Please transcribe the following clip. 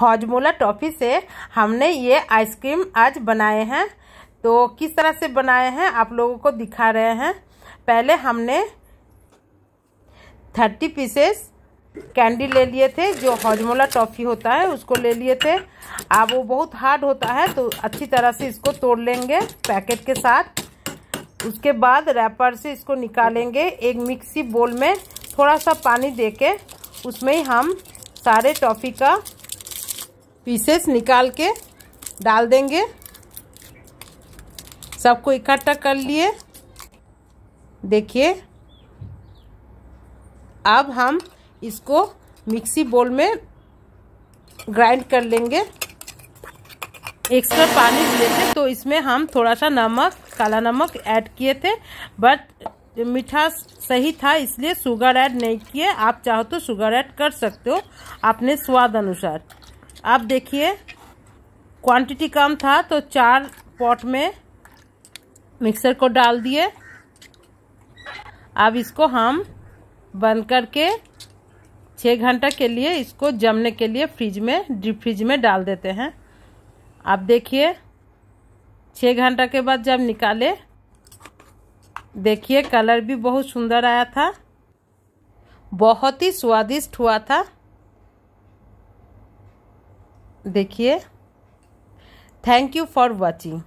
हॉजमोला toffee से हमने ये आइसक्रीम आज बनाए हैं तो किस तरह से बनाए हैं आप लोगों को दिखा रहे हैं पहले हमने थर्टी पीसेस कैंडी ले लिए थे जो हॉजमोला टॉफ़ी होता है उसको ले लिए थे अब वो बहुत हार्ड होता है तो अच्छी तरह से इसको तोड़ लेंगे पैकेट के साथ उसके बाद रैपर से इसको निकालेंगे एक मिक्सी बोल में थोड़ा सा पानी दे के उसमें हम सारे टॉफ़ी का पीसेस निकाल के डाल देंगे सबको इकट्ठा कर लिए देखिए अब हम इसको मिक्सी बोल में ग्राइंड कर लेंगे एक्स्ट्रा पानी दिए थे तो इसमें हम थोड़ा सा नमक काला नमक ऐड किए थे बट मीठा सही था इसलिए शुगर ऐड नहीं किए आप चाहो तो शुगर ऐड कर सकते हो अपने स्वाद अनुसार अब देखिए क्वांटिटी कम था तो चार पॉट में मिक्सर को डाल दिए अब इसको हम बंद करके छः घंटा के लिए इसको जमने के लिए फ्रिज में डीप फ्रिज में डाल देते हैं आप देखिए छः घंटा के बाद जब निकाले देखिए कलर भी बहुत सुंदर आया था बहुत ही स्वादिष्ट हुआ था देखिए थैंक यू फॉर वॉचिंग